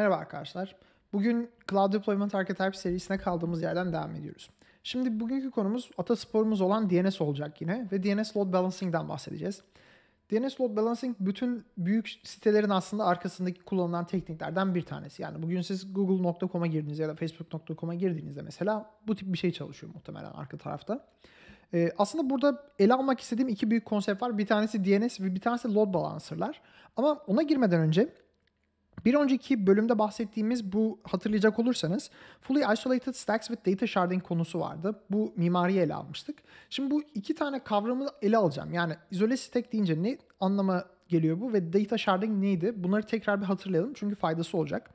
Merhaba arkadaşlar. Bugün Cloud Deployment Archetype serisine kaldığımız yerden devam ediyoruz. Şimdi bugünkü konumuz ata sporumuz olan DNS olacak yine ve DNS Load Balancing'den bahsedeceğiz. DNS Load Balancing bütün büyük sitelerin aslında arkasındaki kullanılan tekniklerden bir tanesi. Yani bugün siz google.com'a girdiğinizde ya da facebook.com'a girdiğinizde mesela bu tip bir şey çalışıyor muhtemelen arka tarafta. Ee, aslında burada ele almak istediğim iki büyük konsept var. Bir tanesi DNS ve bir tanesi Load Balancer'lar. Ama ona girmeden önce bir önceki bölümde bahsettiğimiz bu hatırlayacak olursanız Fully Isolated Stacks with Data Sharding konusu vardı. Bu mimariyi ele almıştık. Şimdi bu iki tane kavramı ele alacağım. Yani izole stack deyince ne anlama geliyor bu ve data sharding neydi? Bunları tekrar bir hatırlayalım çünkü faydası olacak.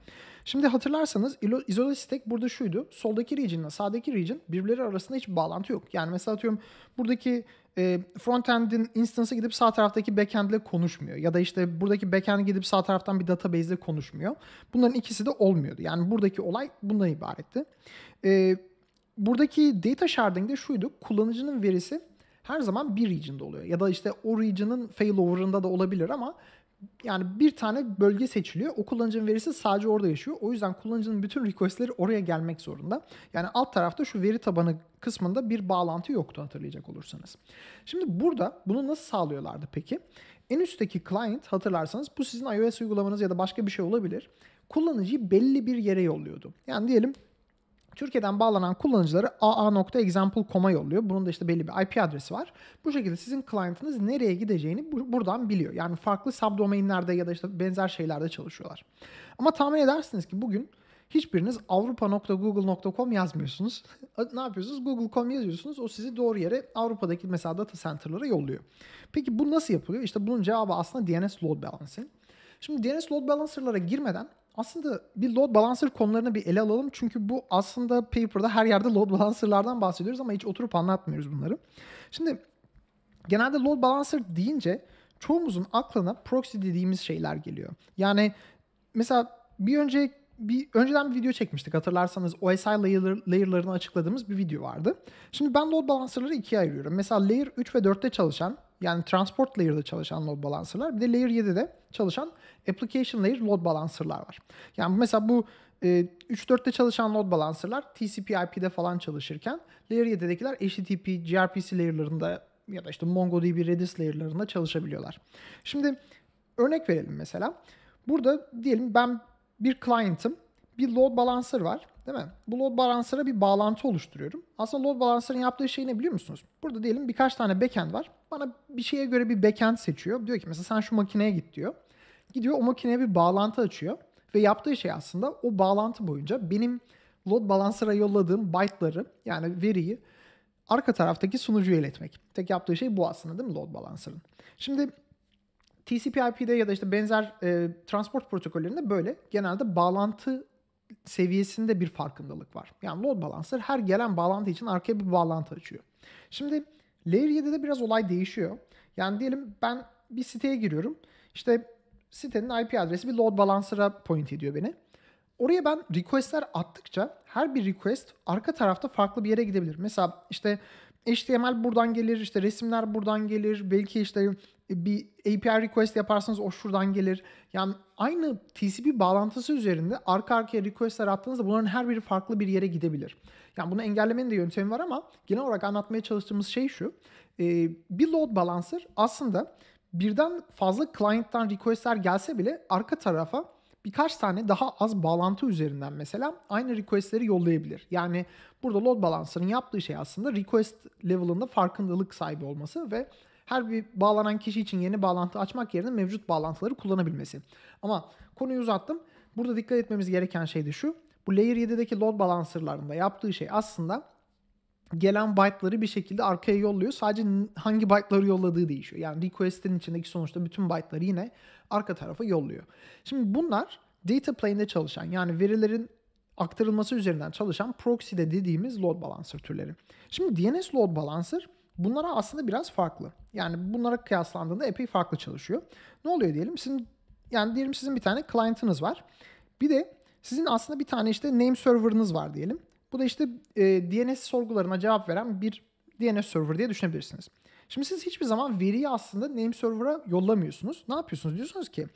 Şimdi hatırlarsanız izole stack burada şuydu. Soldaki region ile sağdaki region birbirleri arasında hiç bağlantı yok. Yani mesela atıyorum buradaki e, frontend'in instance'a gidip sağ taraftaki backend'le konuşmuyor. Ya da işte buradaki backend gidip sağ taraftan bir database'le konuşmuyor. Bunların ikisi de olmuyordu. Yani buradaki olay bundan ibaretti. E, buradaki data sharding de şuydu. Kullanıcının verisi her zaman bir region'da oluyor. Ya da işte o region'ın failover'ında da olabilir ama yani bir tane bölge seçiliyor. O kullanıcının verisi sadece orada yaşıyor. O yüzden kullanıcının bütün requestleri oraya gelmek zorunda. Yani alt tarafta şu veri tabanı kısmında bir bağlantı yoktu hatırlayacak olursanız. Şimdi burada bunu nasıl sağlıyorlardı peki? En üstteki client hatırlarsanız bu sizin iOS uygulamanız ya da başka bir şey olabilir. Kullanıcıyı belli bir yere yolluyordu. Yani diyelim Türkiye'den bağlanan kullanıcıları aa.example.com'a yolluyor. Bunun da işte belli bir IP adresi var. Bu şekilde sizin client'ınız nereye gideceğini buradan biliyor. Yani farklı subdomainlerde ya da işte benzer şeylerde çalışıyorlar. Ama tahmin edersiniz ki bugün hiçbiriniz avrupa.google.com yazmıyorsunuz. ne yapıyorsunuz? Google.com yazıyorsunuz. O sizi doğru yere Avrupa'daki mesela data center'lara yolluyor. Peki bu nasıl yapılıyor? İşte bunun cevabı aslında DNS load balancing. Şimdi DNS load balancer'lara girmeden aslında bir load balancer konularını bir ele alalım. Çünkü bu aslında paper'da her yerde load balancerlardan bahsediyoruz ama hiç oturup anlatmıyoruz bunları. Şimdi genelde load balancer deyince çoğumuzun aklına proxy dediğimiz şeyler geliyor. Yani mesela bir önce bir önceden bir video çekmiştik hatırlarsanız OSI layer, layer'larını açıkladığımız bir video vardı. Şimdi ben load balancer'ları ikiye ayırıyorum. Mesela layer 3 ve 4'te çalışan yani transport layer'da çalışan load balancer'lar bir de layer 7'de çalışan application layer load balancerlar var. Yani mesela bu e, 3-4'te çalışan load balancerlar TCP IP'de falan çalışırken layer 7'dekiler HTTP, gRPC layer'larında ya da işte MongoDB, Redis layer'larında çalışabiliyorlar. Şimdi örnek verelim mesela. Burada diyelim ben bir client'ım. Bir load balancer var değil mi? Bu load balancer'a bir bağlantı oluşturuyorum. Aslında load balancer'ın yaptığı şey ne biliyor musunuz? Burada diyelim birkaç tane backend var. Bana bir şeye göre bir backend seçiyor. Diyor ki mesela sen şu makineye git diyor. Gidiyor o makineye bir bağlantı açıyor. Ve yaptığı şey aslında o bağlantı boyunca benim load balancer'a yolladığım byte'ları yani veriyi arka taraftaki sunucuya iletmek. Tek yaptığı şey bu aslında değil mi load balancer'ın? Şimdi TCP IP'de ya da işte benzer e, transport protokollerinde böyle genelde bağlantı seviyesinde bir farkındalık var. Yani load balancer her gelen bağlantı için arkaya bir bağlantı açıyor. Şimdi layer 7'de de biraz olay değişiyor. Yani diyelim ben bir siteye giriyorum. İşte sitenin IP adresi bir load balancer'a point ediyor beni. Oraya ben request'ler attıkça her bir request arka tarafta farklı bir yere gidebilir. Mesela işte HTML buradan gelir, işte resimler buradan gelir, belki işte bir API request yaparsanız o şuradan gelir. Yani aynı TCP bağlantısı üzerinde arka arkaya requestler attığınızda bunların her biri farklı bir yere gidebilir. Yani bunu engellemenin de yöntemi var ama genel olarak anlatmaya çalıştığımız şey şu. Ee, bir load balancer aslında birden fazla client'tan request'ler gelse bile arka tarafa birkaç tane daha az bağlantı üzerinden mesela aynı request'leri yollayabilir. Yani burada load balancer'ın yaptığı şey aslında request level'ında farkındalık sahibi olması ve her bir bağlanan kişi için yeni bağlantı açmak yerine mevcut bağlantıları kullanabilmesi. Ama konuyu uzattım. Burada dikkat etmemiz gereken şey de şu. Bu Layer 7'deki load balancer'larında yaptığı şey aslında gelen byte'ları bir şekilde arkaya yolluyor. Sadece hangi byte'ları yolladığı değişiyor. Yani request'in içindeki sonuçta bütün byte'ları yine arka tarafa yolluyor. Şimdi bunlar data plane'de çalışan yani verilerin aktarılması üzerinden çalışan proxy'de dediğimiz load balancer türleri. Şimdi DNS load balancer bunlara aslında biraz farklı. Yani bunlara kıyaslandığında epey farklı çalışıyor. Ne oluyor diyelim? Sizin yani diyelim sizin bir tane client'ınız var. Bir de sizin aslında bir tane işte name server'ınız var diyelim. Bu da işte e, DNS sorgularına cevap veren bir DNS server diye düşünebilirsiniz. Şimdi siz hiçbir zaman veriyi aslında name server'a yollamıyorsunuz. Ne yapıyorsunuz? Diyorsunuz ki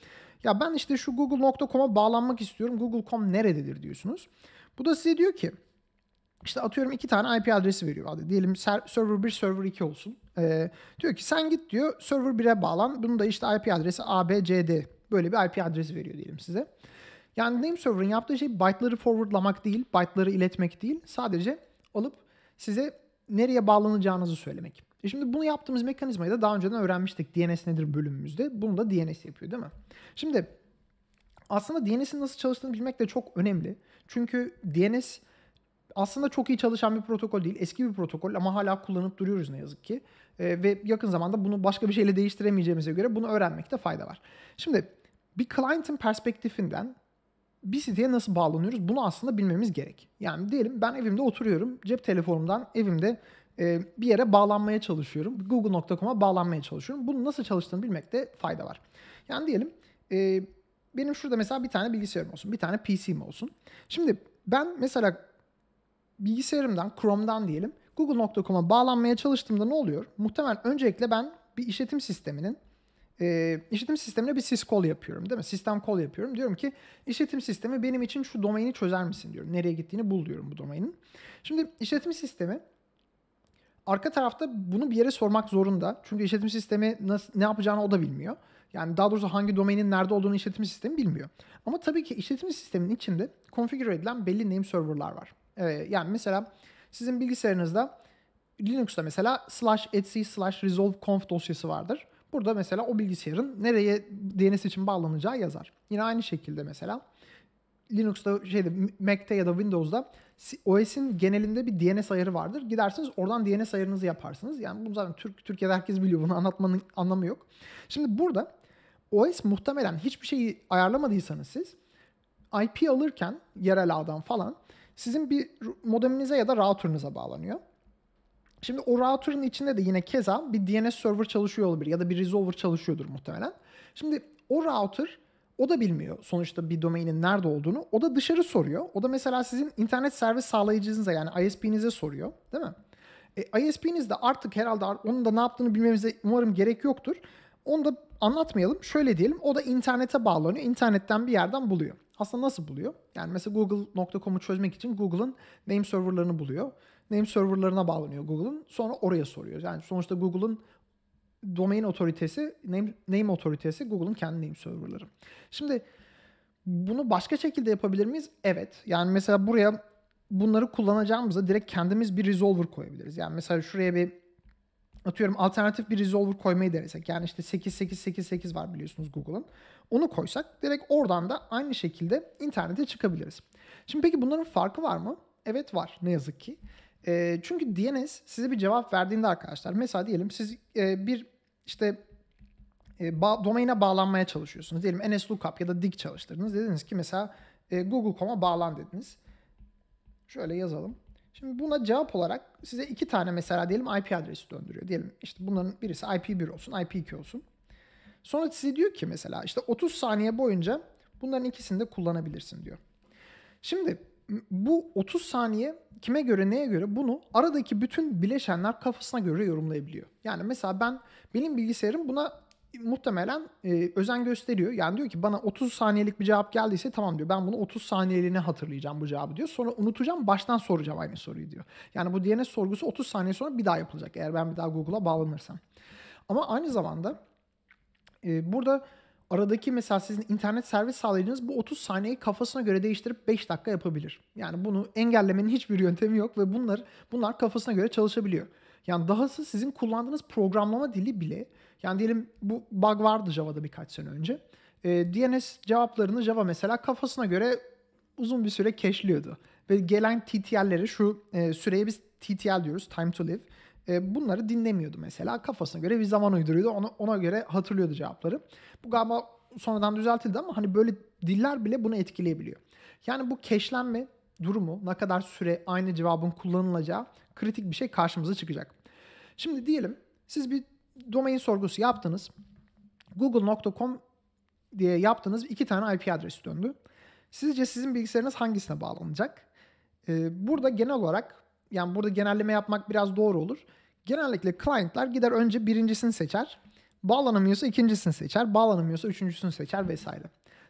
ya ben işte şu google.com'a bağlanmak istiyorum. Google.com nerededir diyorsunuz. Bu da size diyor ki işte atıyorum iki tane IP adresi veriyor. Hadi diyelim server 1, server 2 olsun. Ee, diyor ki sen git diyor server 1'e bağlan. Bunun da işte IP adresi ABCD böyle bir IP adresi veriyor diyelim size. Yani name server'ın yaptığı şey byte'ları forwardlamak değil, byte'ları iletmek değil. Sadece alıp size nereye bağlanacağınızı söylemek. E şimdi bunu yaptığımız mekanizmayı da daha önceden öğrenmiştik. DNS nedir bölümümüzde. Bunu da DNS yapıyor değil mi? Şimdi aslında DNS'in nasıl çalıştığını bilmek de çok önemli. Çünkü DNS aslında çok iyi çalışan bir protokol değil. Eski bir protokol ama hala kullanıp duruyoruz ne yazık ki. E, ve yakın zamanda bunu başka bir şeyle değiştiremeyeceğimize göre bunu öğrenmekte fayda var. Şimdi bir client'ın perspektifinden bir siteye nasıl bağlanıyoruz bunu aslında bilmemiz gerek. Yani diyelim ben evimde oturuyorum. Cep telefonumdan evimde e, bir yere bağlanmaya çalışıyorum. Google.com'a bağlanmaya çalışıyorum. Bunu nasıl çalıştığını bilmekte fayda var. Yani diyelim e, benim şurada mesela bir tane bilgisayarım olsun. Bir tane PC'm olsun. Şimdi ben mesela bilgisayarımdan, Chrome'dan diyelim Google.com'a bağlanmaya çalıştığımda ne oluyor? Muhtemelen öncelikle ben bir işletim sisteminin e, işletim sistemine bir syscall yapıyorum değil mi? Sistem call yapıyorum. Diyorum ki işletim sistemi benim için şu domaini çözer misin diyorum. Nereye gittiğini bul diyorum bu domainin. Şimdi işletim sistemi arka tarafta bunu bir yere sormak zorunda. Çünkü işletim sistemi nasıl, ne yapacağını o da bilmiyor. Yani daha doğrusu hangi domainin nerede olduğunu işletim sistemi bilmiyor. Ama tabii ki işletim sisteminin içinde konfigür edilen belli name serverlar var. Ee, yani mesela sizin bilgisayarınızda Linux'ta mesela slash etc slash resolve conf dosyası vardır. Burada mesela o bilgisayarın nereye DNS için bağlanacağı yazar. Yine aynı şekilde mesela Linux'ta şeyde Mac'te ya da Windows'da OS'in genelinde bir DNS ayarı vardır. Gidersiniz oradan DNS ayarınızı yaparsınız. Yani bunu zaten Türk, Türkiye'de herkes biliyor. Bunu anlatmanın anlamı yok. Şimdi burada OS muhtemelen hiçbir şeyi ayarlamadıysanız siz IP alırken yerel ağdan falan sizin bir modeminize ya da router'ınıza bağlanıyor. Şimdi o router'ın içinde de yine keza bir DNS server çalışıyor olabilir ya da bir resolver çalışıyordur muhtemelen. Şimdi o router o da bilmiyor sonuçta bir domainin nerede olduğunu. O da dışarı soruyor. O da mesela sizin internet servis sağlayıcınıza yani ISP'nize soruyor değil mi? E, ISP'niz de artık herhalde onun da ne yaptığını bilmemize umarım gerek yoktur. Onu da anlatmayalım. Şöyle diyelim o da internete bağlanıyor. İnternetten bir yerden buluyor. Aslında nasıl buluyor? Yani mesela google.com'u çözmek için Google'ın name serverlarını buluyor name serverlarına bağlanıyor Google'ın. Sonra oraya soruyor. Yani sonuçta Google'ın domain otoritesi, name, name otoritesi Google'ın kendi name serverları. Şimdi bunu başka şekilde yapabilir miyiz? Evet. Yani mesela buraya bunları kullanacağımıza direkt kendimiz bir resolver koyabiliriz. Yani mesela şuraya bir atıyorum alternatif bir resolver koymayı denesek. Yani işte 8888 var biliyorsunuz Google'ın. Onu koysak direkt oradan da aynı şekilde internete çıkabiliriz. Şimdi peki bunların farkı var mı? Evet var ne yazık ki. E, çünkü DNS size bir cevap verdiğinde arkadaşlar mesela diyelim siz e, bir işte e, ba- domaine bağlanmaya çalışıyorsunuz. Diyelim NSLOOKUP ya da DIG çalıştırdınız. Dediniz ki mesela e, Google.com'a bağlan dediniz. Şöyle yazalım. Şimdi buna cevap olarak size iki tane mesela diyelim IP adresi döndürüyor. Diyelim işte bunların birisi IP1 olsun, IP2 olsun. Sonra size diyor ki mesela işte 30 saniye boyunca bunların ikisini de kullanabilirsin diyor. Şimdi bu 30 saniye kime göre neye göre bunu aradaki bütün bileşenler kafasına göre yorumlayabiliyor. Yani mesela ben benim bilgisayarım buna muhtemelen e, özen gösteriyor. Yani diyor ki bana 30 saniyelik bir cevap geldiyse tamam diyor. Ben bunu 30 saniyeliğine hatırlayacağım bu cevabı diyor. Sonra unutacağım baştan soracağım aynı soruyu diyor. Yani bu DNS sorgusu 30 saniye sonra bir daha yapılacak eğer ben bir daha Google'a bağlanırsam. Ama aynı zamanda e, burada aradaki mesela sizin internet servis sağlayıcınız bu 30 saniyeyi kafasına göre değiştirip 5 dakika yapabilir. Yani bunu engellemenin hiçbir yöntemi yok ve bunlar bunlar kafasına göre çalışabiliyor. Yani dahası sizin kullandığınız programlama dili bile yani diyelim bu bug vardı Java'da birkaç sene önce. E, DNS cevaplarını Java mesela kafasına göre uzun bir süre keşliyordu. Ve gelen TTL'lere şu e, süreye biz TTL diyoruz, time to live. E, bunları dinlemiyordu mesela. Kafasına göre bir zaman uyduruyordu. Ona, ona göre hatırlıyordu cevapları. Bu galiba sonradan düzeltildi ama hani böyle diller bile bunu etkileyebiliyor. Yani bu keşlenme durumu ne kadar süre aynı cevabın kullanılacağı kritik bir şey karşımıza çıkacak. Şimdi diyelim siz bir domain sorgusu yaptınız. Google.com diye yaptığınız iki tane IP adresi döndü. Sizce sizin bilgisayarınız hangisine bağlanacak? Ee, burada genel olarak yani burada genelleme yapmak biraz doğru olur. Genellikle clientler gider önce birincisini seçer. Bağlanamıyorsa ikincisini seçer. Bağlanamıyorsa üçüncüsünü seçer vesaire.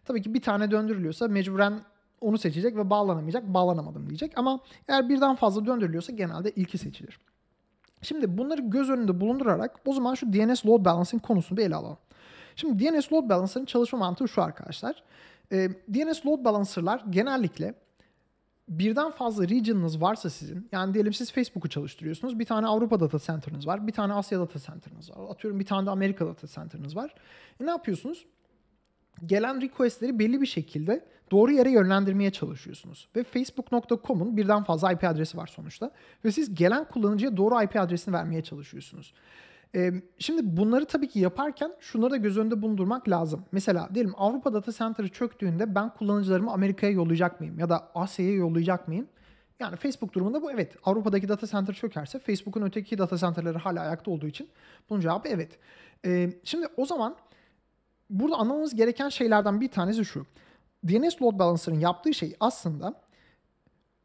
Tabii ki bir tane döndürülüyorsa mecburen onu seçecek ve bağlanamayacak. Bağlanamadım diyecek. Ama eğer birden fazla döndürülüyorsa genelde ilki seçilir. Şimdi bunları göz önünde bulundurarak o zaman şu DNS load balancing konusunu bir ele alalım. Şimdi DNS load balancer'ın çalışma mantığı şu arkadaşlar. E, DNS load balancer'lar genellikle birden fazla region'ınız varsa sizin, yani diyelim siz Facebook'u çalıştırıyorsunuz. Bir tane Avrupa data center'ınız var, bir tane Asya data center'ınız var. Atıyorum bir tane de Amerika data center'ınız var. E ne yapıyorsunuz? Gelen request'leri belli bir şekilde doğru yere yönlendirmeye çalışıyorsunuz. Ve facebook.com'un birden fazla IP adresi var sonuçta. Ve siz gelen kullanıcıya doğru IP adresini vermeye çalışıyorsunuz. Şimdi bunları tabii ki yaparken şunları da göz önünde bulundurmak lazım. Mesela diyelim Avrupa Data Center'ı çöktüğünde ben kullanıcılarımı Amerika'ya yollayacak mıyım? Ya da Asya'ya yollayacak mıyım? Yani Facebook durumunda bu evet. Avrupa'daki data center çökerse Facebook'un öteki data center'ları hala ayakta olduğu için bunun cevabı evet. Ee, şimdi o zaman burada anlamamız gereken şeylerden bir tanesi şu. DNS Load Balancer'ın yaptığı şey aslında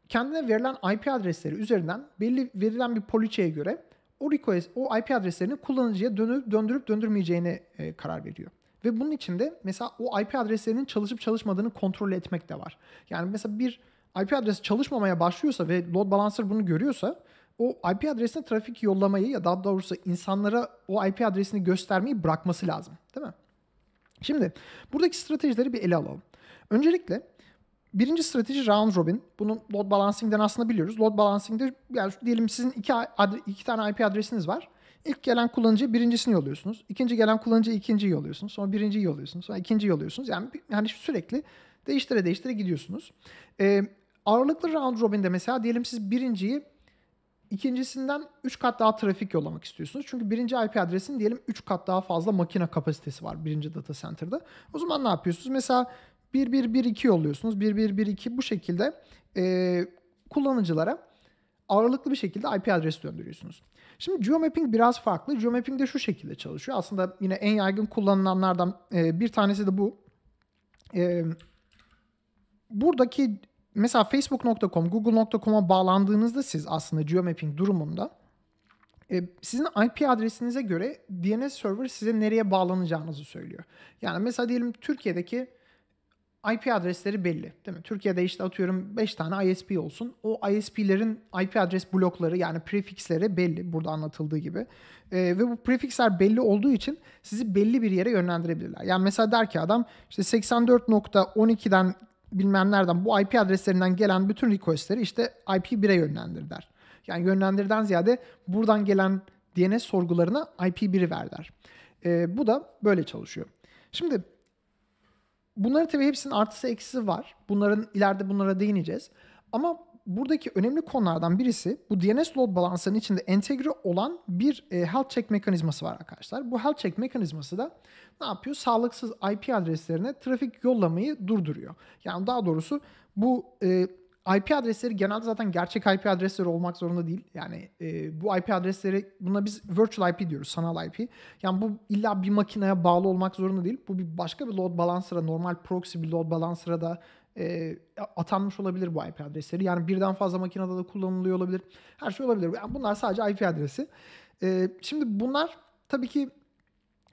kendine verilen IP adresleri üzerinden belli verilen bir poliçeye göre o request, o IP adreslerinin kullanıcıya dönüp döndürüp döndürmeyeceğine e, karar veriyor. Ve bunun içinde mesela o IP adreslerinin çalışıp çalışmadığını kontrol etmek de var. Yani mesela bir IP adres çalışmamaya başlıyorsa ve load balancer bunu görüyorsa o IP adresine trafik yollamayı ya daha doğrusu insanlara o IP adresini göstermeyi bırakması lazım. Değil mi? Şimdi buradaki stratejileri bir ele alalım. Öncelikle birinci strateji round robin. Bunu load balancing'den aslında biliyoruz. Load balancing'de yani diyelim sizin iki, adre, iki tane IP adresiniz var. İlk gelen kullanıcı birincisini yolluyorsunuz. İkinci gelen kullanıcı ikinciyi yolluyorsunuz. Sonra birinciyi yolluyorsunuz. Sonra ikinciyi yolluyorsunuz. Yani, yani sürekli değiştire değiştire gidiyorsunuz. Ee, ağırlıklı round robin'de mesela diyelim siz birinciyi ikincisinden 3 kat daha trafik yollamak istiyorsunuz. Çünkü birinci IP adresinin diyelim 3 kat daha fazla makine kapasitesi var birinci data center'da. O zaman ne yapıyorsunuz? Mesela 1-1-1-2 yolluyorsunuz. 1-1-1-2 bu şekilde e, kullanıcılara ağırlıklı bir şekilde IP adresi döndürüyorsunuz. Şimdi geomapping biraz farklı. Geomapping de şu şekilde çalışıyor. Aslında yine en yaygın kullanılanlardan e, bir tanesi de bu. E, buradaki mesela facebook.com, google.com'a bağlandığınızda siz aslında geomapping durumunda e, sizin IP adresinize göre DNS server size nereye bağlanacağınızı söylüyor. Yani mesela diyelim Türkiye'deki IP adresleri belli değil mi? Türkiye'de işte atıyorum 5 tane ISP olsun. O ISP'lerin IP adres blokları yani prefixleri belli burada anlatıldığı gibi. E, ve bu prefixler belli olduğu için sizi belli bir yere yönlendirebilirler. Yani mesela der ki adam işte 84.12'den bilmem nereden bu IP adreslerinden gelen bütün requestleri işte IP1'e yönlendir der. Yani yönlendirden ziyade buradan gelen DNS sorgularına IP1'i ver E, bu da böyle çalışıyor. Şimdi bunların tabii hepsinin artısı eksisi var. Bunların ileride bunlara değineceğiz. Ama buradaki önemli konulardan birisi bu DNS load balansının içinde entegre olan bir e, health check mekanizması var arkadaşlar. Bu health check mekanizması da ne yapıyor? Sağlıksız IP adreslerine trafik yollamayı durduruyor. Yani daha doğrusu bu e, IP adresleri genelde zaten gerçek IP adresleri olmak zorunda değil. Yani e, bu IP adresleri buna biz virtual IP diyoruz, sanal IP. Yani bu illa bir makineye bağlı olmak zorunda değil. Bu bir başka bir load balancer'a, normal proxy bir load balancer'a da e, atanmış olabilir bu IP adresleri. Yani birden fazla makinede de kullanılıyor olabilir. Her şey olabilir. Yani bunlar sadece IP adresi. E, şimdi bunlar tabii ki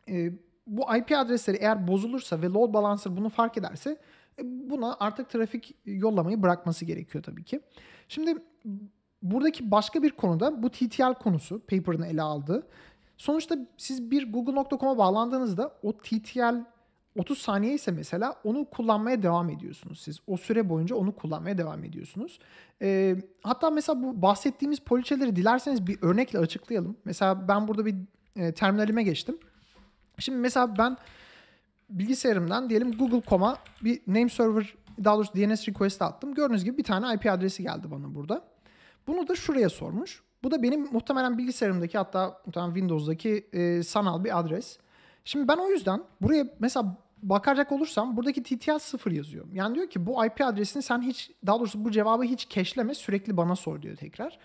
e, bu IP adresleri eğer bozulursa ve load balancer bunu fark ederse buna artık trafik yollamayı bırakması gerekiyor tabii ki. Şimdi buradaki başka bir konuda bu TTL konusu paperını ele aldı Sonuçta siz bir google.com'a bağlandığınızda o TTL 30 saniye ise mesela onu kullanmaya devam ediyorsunuz siz. O süre boyunca onu kullanmaya devam ediyorsunuz. Ee, hatta mesela bu bahsettiğimiz poliçeleri dilerseniz bir örnekle açıklayalım. Mesela ben burada bir e, terminalime geçtim. Şimdi mesela ben bilgisayarımdan diyelim Google.com'a bir name server daha doğrusu DNS request attım. Gördüğünüz gibi bir tane IP adresi geldi bana burada. Bunu da şuraya sormuş. Bu da benim muhtemelen bilgisayarımdaki hatta muhtemelen Windows'daki e, sanal bir adres. Şimdi ben o yüzden buraya mesela bakacak olursam buradaki TTL 0 yazıyor. Yani diyor ki bu IP adresini sen hiç daha doğrusu bu cevabı hiç keşleme sürekli bana sor diyor tekrar.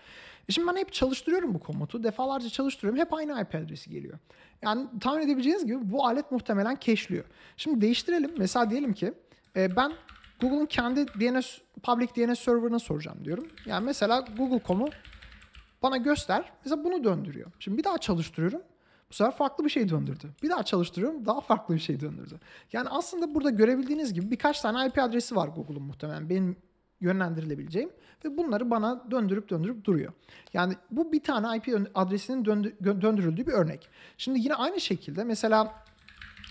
E şimdi ben hep çalıştırıyorum bu komutu. Defalarca çalıştırıyorum. Hep aynı IP adresi geliyor. Yani tahmin edebileceğiniz gibi bu alet muhtemelen keşliyor. Şimdi değiştirelim. Mesela diyelim ki e, ben Google'un kendi DNS, public DNS server'ına soracağım diyorum. Yani mesela Google.com'u bana göster. Mesela bunu döndürüyor. Şimdi bir daha çalıştırıyorum. Bu sefer farklı bir şey döndürdü. Bir daha çalıştırıyorum daha farklı bir şey döndürdü. Yani aslında burada görebildiğiniz gibi birkaç tane IP adresi var Google'un muhtemelen. Benim yönlendirilebileceğim ve bunları bana döndürüp döndürüp duruyor. Yani bu bir tane IP adresinin döndürüldüğü bir örnek. Şimdi yine aynı şekilde mesela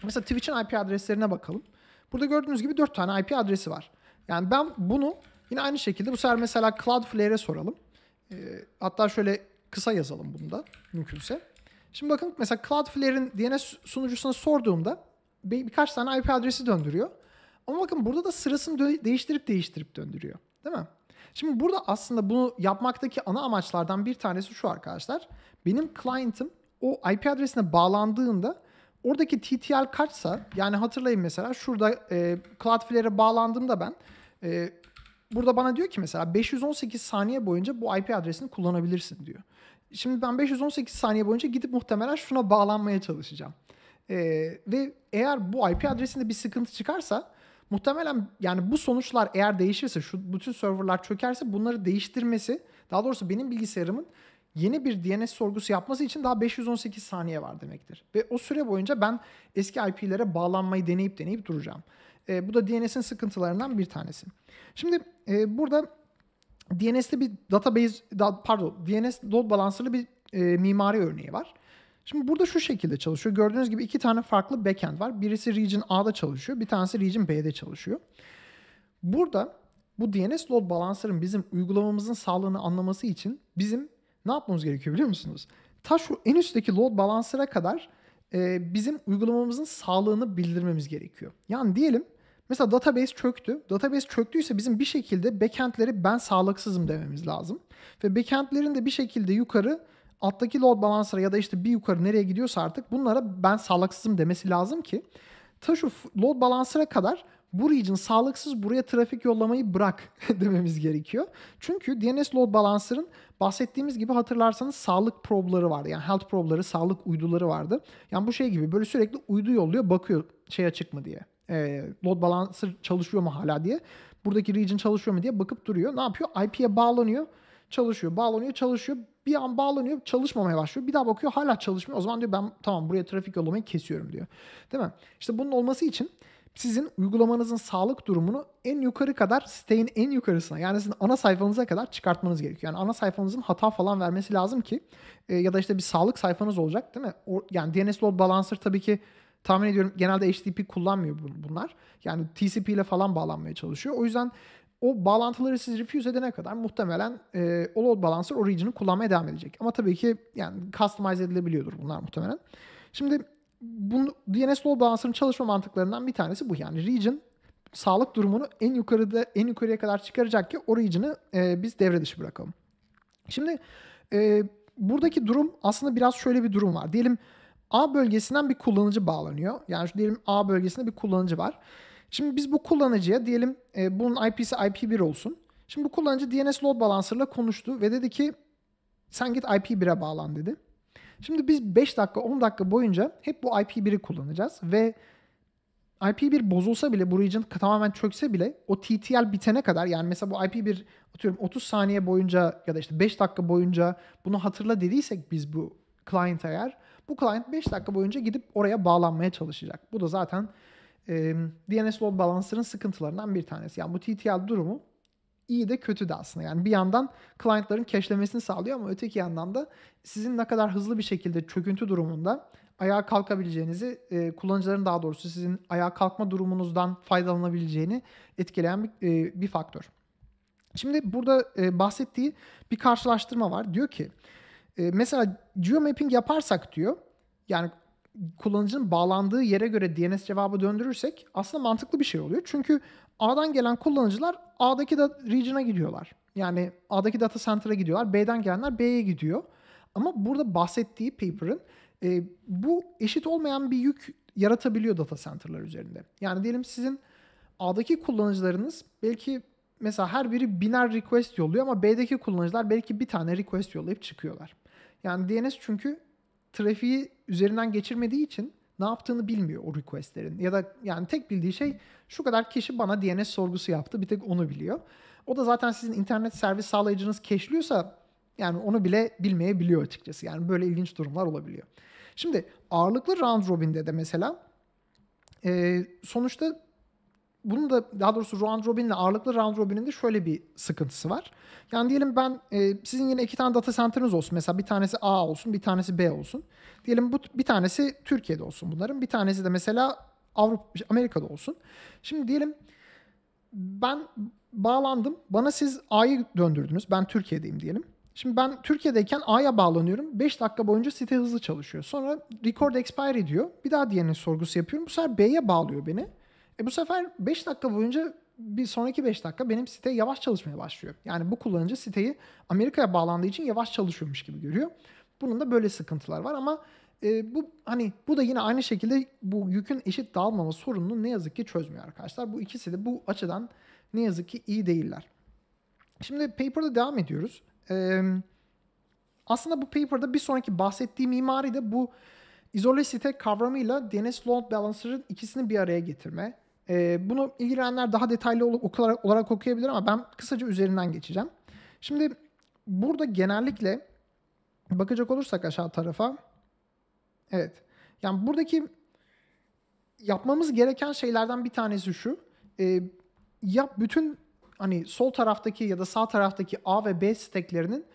mesela Twitch'in IP adreslerine bakalım. Burada gördüğünüz gibi 4 tane IP adresi var. Yani ben bunu yine aynı şekilde bu sefer mesela Cloudflare'e soralım. E, hatta şöyle kısa yazalım bunu da mümkünse. Şimdi bakın mesela Cloudflare'in DNS sunucusuna sorduğumda birkaç tane IP adresi döndürüyor. Ama bakın burada da sırasını değiştirip değiştirip döndürüyor. Değil mi? Şimdi burada aslında bunu yapmaktaki ana amaçlardan bir tanesi şu arkadaşlar. Benim client'ım o IP adresine bağlandığında oradaki TTL kaçsa yani hatırlayın mesela şurada e, Cloudflare'e bağlandığımda ben e, burada bana diyor ki mesela 518 saniye boyunca bu IP adresini kullanabilirsin diyor. Şimdi ben 518 saniye boyunca gidip muhtemelen şuna bağlanmaya çalışacağım. E, ve eğer bu IP adresinde bir sıkıntı çıkarsa Muhtemelen yani bu sonuçlar eğer değişirse, şu bütün serverlar çökerse bunları değiştirmesi, daha doğrusu benim bilgisayarımın yeni bir DNS sorgusu yapması için daha 518 saniye var demektir. Ve o süre boyunca ben eski IP'lere bağlanmayı deneyip deneyip duracağım. E, bu da DNS'in sıkıntılarından bir tanesi. Şimdi e, burada DNS'li bir database, pardon DNS load balancerlı bir e, mimari örneği var. Şimdi burada şu şekilde çalışıyor. Gördüğünüz gibi iki tane farklı backend var. Birisi region A'da çalışıyor. Bir tanesi region B'de çalışıyor. Burada bu DNS load balancer'ın bizim uygulamamızın sağlığını anlaması için bizim ne yapmamız gerekiyor biliyor musunuz? Ta şu en üstteki load balancer'a kadar e, bizim uygulamamızın sağlığını bildirmemiz gerekiyor. Yani diyelim mesela database çöktü. Database çöktüyse bizim bir şekilde backend'leri ben sağlıksızım dememiz lazım. Ve backend'lerin de bir şekilde yukarı alttaki load balancer'a ya da işte bir yukarı nereye gidiyorsa artık bunlara ben sağlıksızım demesi lazım ki ta şu load balancer'a kadar bu region sağlıksız buraya trafik yollamayı bırak dememiz gerekiyor. Çünkü DNS load balancer'ın bahsettiğimiz gibi hatırlarsanız sağlık probları vardı. Yani health probları, sağlık uyduları vardı. Yani bu şey gibi böyle sürekli uydu yolluyor bakıyor şey açık mı diye. E, load balancer çalışıyor mu hala diye. Buradaki region çalışıyor mu diye bakıp duruyor. Ne yapıyor? IP'ye bağlanıyor Çalışıyor, bağlanıyor, çalışıyor. Bir an bağlanıyor, çalışmamaya başlıyor. Bir daha bakıyor hala çalışmıyor. O zaman diyor ben tamam buraya trafik yollamayı kesiyorum diyor. Değil mi? İşte bunun olması için sizin uygulamanızın sağlık durumunu en yukarı kadar siteyin en yukarısına yani sizin ana sayfanıza kadar çıkartmanız gerekiyor. Yani ana sayfanızın hata falan vermesi lazım ki e, ya da işte bir sağlık sayfanız olacak değil mi? O, yani DNS Load Balancer tabii ki tahmin ediyorum genelde HTTP kullanmıyor bunlar. Yani TCP ile falan bağlanmaya çalışıyor. O yüzden o bağlantıları siz refuse edene kadar muhtemelen e, o load balancer o region'ı kullanmaya devam edecek. Ama tabii ki yani customize edilebiliyordur bunlar muhtemelen. Şimdi bunu, DNS load balancer'ın çalışma mantıklarından bir tanesi bu. Yani region sağlık durumunu en yukarıda en yukarıya kadar çıkaracak ki o region'ı e, biz devre dışı bırakalım. Şimdi e, buradaki durum aslında biraz şöyle bir durum var. Diyelim A bölgesinden bir kullanıcı bağlanıyor. Yani şu diyelim A bölgesinde bir kullanıcı var. Şimdi biz bu kullanıcıya diyelim e, bunun IP'si IP1 olsun. Şimdi bu kullanıcı DNS load balancer'la konuştu ve dedi ki sen git IP1'e bağlan dedi. Şimdi biz 5 dakika 10 dakika boyunca hep bu IP1'i kullanacağız ve IP1 bozulsa bile bu region tamamen çökse bile o TTL bitene kadar yani mesela bu IP1 atıyorum 30 saniye boyunca ya da işte 5 dakika boyunca bunu hatırla dediysek biz bu client eğer bu client 5 dakika boyunca gidip oraya bağlanmaya çalışacak. Bu da zaten e, DNS load balancer'ın sıkıntılarından bir tanesi. Yani bu TTL durumu iyi de kötü de aslında. Yani bir yandan client'ların keşlemesini sağlıyor ama öteki yandan da sizin ne kadar hızlı bir şekilde çöküntü durumunda ayağa kalkabileceğinizi, e, kullanıcıların daha doğrusu sizin ayağa kalkma durumunuzdan faydalanabileceğini etkileyen bir, e, bir faktör. Şimdi burada e, bahsettiği bir karşılaştırma var. Diyor ki e, mesela geomapping yaparsak diyor yani kullanıcının bağlandığı yere göre DNS cevabı döndürürsek aslında mantıklı bir şey oluyor. Çünkü A'dan gelen kullanıcılar A'daki da region'a gidiyorlar. Yani A'daki data center'a gidiyorlar. B'den gelenler B'ye gidiyor. Ama burada bahsettiği paper'ın e, bu eşit olmayan bir yük yaratabiliyor data center'lar üzerinde. Yani diyelim sizin A'daki kullanıcılarınız belki mesela her biri biner request yolluyor ama B'deki kullanıcılar belki bir tane request yollayıp çıkıyorlar. Yani DNS çünkü trafiği üzerinden geçirmediği için ne yaptığını bilmiyor o requestlerin. Ya da yani tek bildiği şey şu kadar kişi bana DNS sorgusu yaptı bir tek onu biliyor. O da zaten sizin internet servis sağlayıcınız keşliyorsa yani onu bile bilmeyebiliyor açıkçası. Yani böyle ilginç durumlar olabiliyor. Şimdi ağırlıklı round robin'de de mesela e, sonuçta bunu da daha doğrusu round robin'le ağırlıklı round robin'in de şöyle bir sıkıntısı var. Yani diyelim ben e, sizin yine iki tane data center'ınız olsun. Mesela bir tanesi A olsun, bir tanesi B olsun. Diyelim bu bir tanesi Türkiye'de olsun bunların. Bir tanesi de mesela Avrupa Amerika'da olsun. Şimdi diyelim ben bağlandım. Bana siz A'yı döndürdünüz. Ben Türkiye'deyim diyelim. Şimdi ben Türkiye'deyken A'ya bağlanıyorum. 5 dakika boyunca site hızlı çalışıyor. Sonra record expire ediyor. Bir daha DNS sorgusu yapıyorum. Bu sefer B'ye bağlıyor beni. E bu sefer 5 dakika boyunca bir sonraki 5 dakika benim site yavaş çalışmaya başlıyor. Yani bu kullanıcı siteyi Amerika'ya bağlandığı için yavaş çalışıyormuş gibi görüyor. Bunun da böyle sıkıntılar var ama e, bu hani bu da yine aynı şekilde bu yükün eşit dağılmama sorununu ne yazık ki çözmüyor arkadaşlar. Bu ikisi de bu açıdan ne yazık ki iyi değiller. Şimdi paper'da devam ediyoruz. Ee, aslında bu paper'da bir sonraki bahsettiği mimari de bu izole site kavramıyla DNS load balancer'ın ikisini bir araya getirme. E, bunu ilgilenenler daha detaylı olarak, olarak okuyabilir ama ben kısaca üzerinden geçeceğim. Şimdi burada genellikle bakacak olursak aşağı tarafa evet yani buradaki yapmamız gereken şeylerden bir tanesi şu. E, ee, yap bütün hani sol taraftaki ya da sağ taraftaki A ve B steklerinin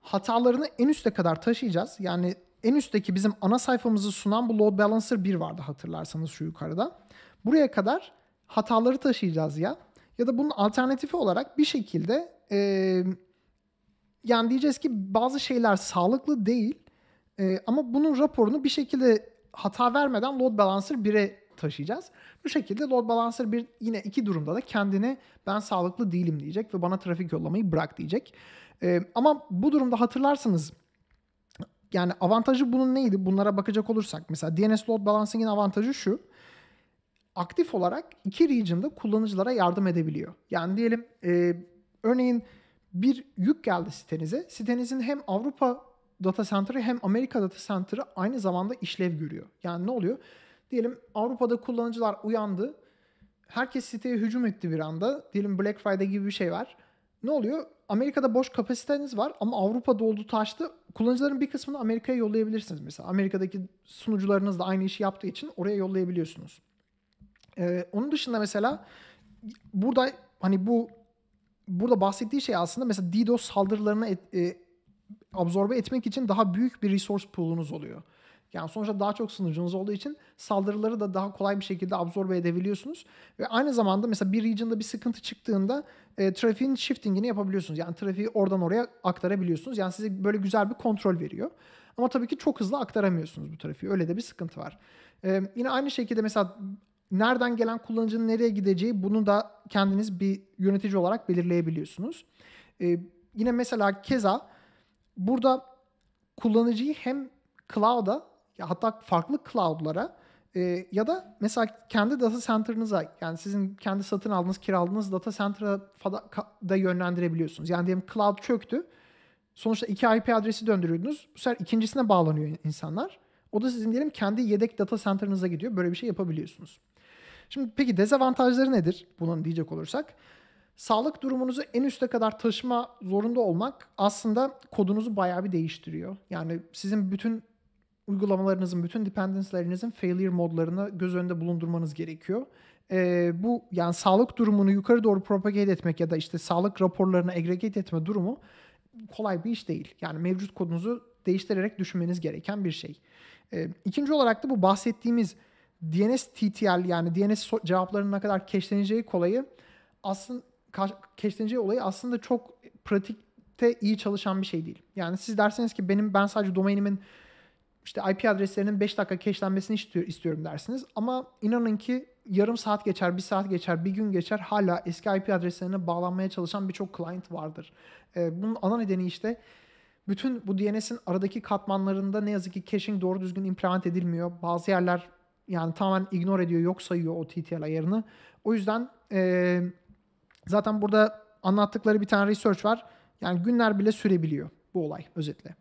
hatalarını en üste kadar taşıyacağız. Yani en üstteki bizim ana sayfamızı sunan bu load balancer 1 vardı hatırlarsanız şu yukarıda. Buraya kadar hataları taşıyacağız ya. Ya da bunun alternatifi olarak bir şekilde e, yani diyeceğiz ki bazı şeyler sağlıklı değil e, ama bunun raporunu bir şekilde hata vermeden load balancer 1'e taşıyacağız. Bu şekilde load balancer bir yine iki durumda da kendine ben sağlıklı değilim diyecek ve bana trafik yollamayı bırak diyecek. E, ama bu durumda hatırlarsınız yani avantajı bunun neydi? Bunlara bakacak olursak mesela DNS load balancing'in avantajı şu aktif olarak iki region'da kullanıcılara yardım edebiliyor. Yani diyelim e, örneğin bir yük geldi sitenize. Sitenizin hem Avrupa data center'ı hem Amerika data center'ı aynı zamanda işlev görüyor. Yani ne oluyor? Diyelim Avrupa'da kullanıcılar uyandı. Herkes siteye hücum etti bir anda. Diyelim Black Friday gibi bir şey var. Ne oluyor? Amerika'da boş kapasiteniz var ama Avrupa doldu taştı. Kullanıcıların bir kısmını Amerika'ya yollayabilirsiniz mesela. Amerika'daki sunucularınız da aynı işi yaptığı için oraya yollayabiliyorsunuz. Ee, onun dışında mesela burada hani bu burada bahsettiği şey aslında mesela DDoS saldırılarını et, e, absorbe etmek için daha büyük bir resource pool'unuz oluyor. Yani sonuçta daha çok sunucunuz olduğu için saldırıları da daha kolay bir şekilde absorbe edebiliyorsunuz. Ve aynı zamanda mesela bir region'da bir sıkıntı çıktığında e, trafiğin shiftingini yapabiliyorsunuz. Yani trafiği oradan oraya aktarabiliyorsunuz. Yani size böyle güzel bir kontrol veriyor. Ama tabii ki çok hızlı aktaramıyorsunuz bu trafiği. Öyle de bir sıkıntı var. E, yine aynı şekilde mesela nereden gelen kullanıcının nereye gideceği bunu da kendiniz bir yönetici olarak belirleyebiliyorsunuz. Ee, yine mesela keza burada kullanıcıyı hem cloud'a ya hatta farklı cloud'lara e, ya da mesela kendi data center'ınıza yani sizin kendi satın aldığınız kiraladığınız data center'a da yönlendirebiliyorsunuz. Yani diyelim cloud çöktü. Sonuçta iki IP adresi döndürüyordunuz. Bu sefer ikincisine bağlanıyor insanlar. O da sizin diyelim kendi yedek data center'ınıza gidiyor. Böyle bir şey yapabiliyorsunuz. Şimdi peki dezavantajları nedir? Bunun diyecek olursak. Sağlık durumunuzu en üste kadar taşıma zorunda olmak aslında kodunuzu bayağı bir değiştiriyor. Yani sizin bütün uygulamalarınızın, bütün dependence'lerinizin failure modlarını göz önünde bulundurmanız gerekiyor. Ee, bu yani sağlık durumunu yukarı doğru propagate etmek ya da işte sağlık raporlarını aggregate etme durumu kolay bir iş değil. Yani mevcut kodunuzu değiştirerek düşünmeniz gereken bir şey. Ee, ikinci olarak da bu bahsettiğimiz DNS TTL yani DNS cevaplarının ne kadar keşleneceği kolayı aslında keşleneceği olayı aslında çok pratikte iyi çalışan bir şey değil. Yani siz derseniz ki benim ben sadece domainimin işte IP adreslerinin 5 dakika keşlenmesini istiyorum dersiniz. Ama inanın ki yarım saat geçer, bir saat geçer, bir gün geçer hala eski IP adreslerine bağlanmaya çalışan birçok client vardır. Ee, bunun ana nedeni işte bütün bu DNS'in aradaki katmanlarında ne yazık ki caching doğru düzgün implement edilmiyor. Bazı yerler yani tamamen ignore ediyor, yok sayıyor o TTL ayarını. O yüzden e, zaten burada anlattıkları bir tane research var. Yani günler bile sürebiliyor bu olay özetle.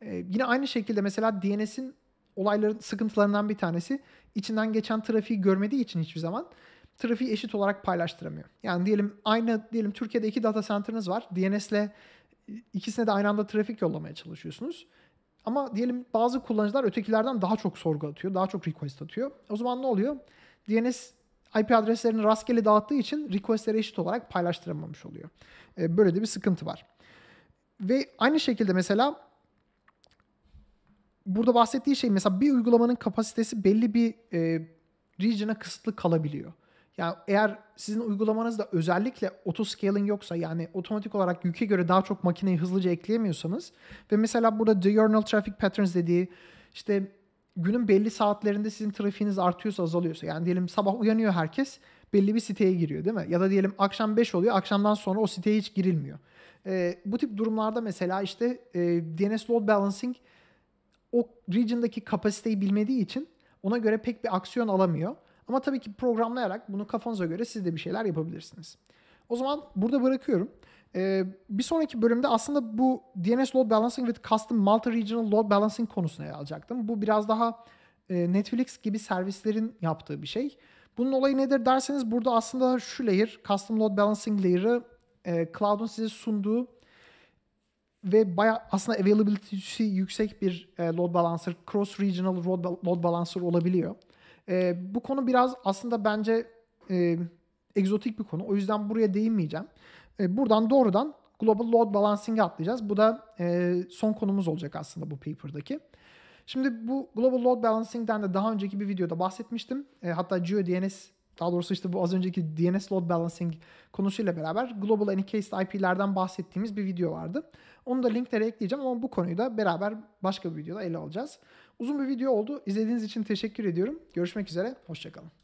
E, yine aynı şekilde mesela DNS'in olayların sıkıntılarından bir tanesi içinden geçen trafiği görmediği için hiçbir zaman trafiği eşit olarak paylaştıramıyor. Yani diyelim aynı diyelim Türkiye'de iki data center'ınız var. DNS'le ikisine de aynı anda trafik yollamaya çalışıyorsunuz. Ama diyelim bazı kullanıcılar ötekilerden daha çok sorgu atıyor, daha çok request atıyor. O zaman ne oluyor? DNS IP adreslerini rastgele dağıttığı için requestlere eşit olarak paylaştıramamış oluyor. Ee, böyle de bir sıkıntı var. Ve aynı şekilde mesela burada bahsettiği şey mesela bir uygulamanın kapasitesi belli bir e, region'a kısıtlı kalabiliyor. Yani eğer sizin uygulamanızda özellikle autoscaling yoksa yani otomatik olarak yüke göre daha çok makineyi hızlıca ekleyemiyorsanız ve mesela burada diurnal traffic patterns dediği işte günün belli saatlerinde sizin trafiğiniz artıyorsa azalıyorsa yani diyelim sabah uyanıyor herkes belli bir siteye giriyor değil mi? Ya da diyelim akşam 5 oluyor akşamdan sonra o siteye hiç girilmiyor. E, bu tip durumlarda mesela işte e, DNS load balancing o region'daki kapasiteyi bilmediği için ona göre pek bir aksiyon alamıyor. Ama tabii ki programlayarak bunu kafanıza göre siz de bir şeyler yapabilirsiniz. O zaman burada bırakıyorum. Ee, bir sonraki bölümde aslında bu DNS Load Balancing with Custom Multi-Regional Load Balancing konusuna yer alacaktım. Bu biraz daha e, Netflix gibi servislerin yaptığı bir şey. Bunun olayı nedir derseniz burada aslında şu layer, Custom Load Balancing layer'ı e, Cloud'un size sunduğu ve baya aslında availability'si yüksek bir e, load balancer, cross regional load, load balancer olabiliyor. E, bu konu biraz aslında bence e, egzotik bir konu. O yüzden buraya değinmeyeceğim. E, buradan doğrudan Global Load Balancing'e atlayacağız. Bu da e, son konumuz olacak aslında bu paper'daki. Şimdi bu Global Load Balancing'den de daha önceki bir videoda bahsetmiştim. E, hatta GeoDNS daha doğrusu işte bu az önceki DNS Load Balancing konusuyla beraber Global Anycased IP'lerden bahsettiğimiz bir video vardı. Onu da linklere ekleyeceğim ama bu konuyu da beraber başka bir videoda ele alacağız. Uzun bir video oldu. İzlediğiniz için teşekkür ediyorum. Görüşmek üzere. Hoşçakalın.